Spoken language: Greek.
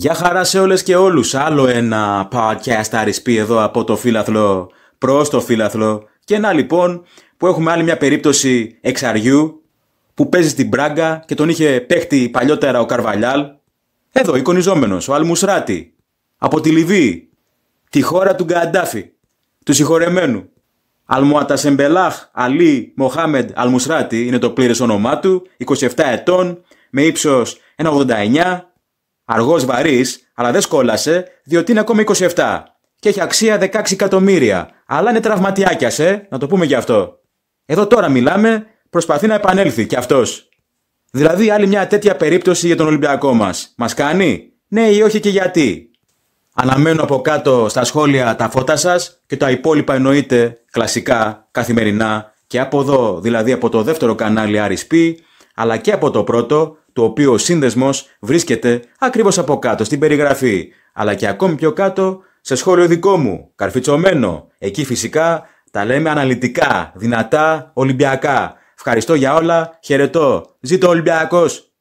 Γεια χαρά σε όλες και όλους. Άλλο ένα podcast αρισπή εδώ από το φύλαθλο προς το φύλαθλο. Και να λοιπόν που έχουμε άλλη μια περίπτωση εξαριού που παίζει στην πράγκα και τον είχε παίχτη παλιότερα ο Καρβαλιάλ. Εδώ εικονιζόμενος, ο Αλμουσράτη. Από τη Λιβύη. Τη χώρα του Γκαντάφη. Του συγχωρεμένου. Αλμουατασεμπελάχ Αλή Μοχάμεντ Αλμουσράτη είναι το πλήρες όνομά του. 27 ετών με ύψος 1,89 Αργός βαρύς, αλλά δεν σκόλασε, διότι είναι ακόμα 27. Και έχει αξία 16 εκατομμύρια. Αλλά είναι τραυματιάκια, ε, να το πούμε γι' αυτό. Εδώ τώρα μιλάμε, προσπαθεί να επανέλθει κι αυτός. Δηλαδή, άλλη μια τέτοια περίπτωση για τον Ολυμπιακό μας. Μας κάνει, ναι ή όχι και γιατί. Αναμένω από κάτω στα σχόλια τα φώτα σας και τα υπόλοιπα εννοείται κλασικά, καθημερινά και από εδώ, δηλαδή από το δεύτερο κανάλι RSP, αλλά και από το πρώτο, το οποίο ο σύνδεσμος βρίσκεται ακριβώς από κάτω στην περιγραφή, αλλά και ακόμη πιο κάτω σε σχόλιο δικό μου, καρφιτσωμένο. Εκεί φυσικά τα λέμε αναλυτικά, δυνατά, ολυμπιακά. Ευχαριστώ για όλα, χαιρετώ. Ζήτω Ολυμπιακός!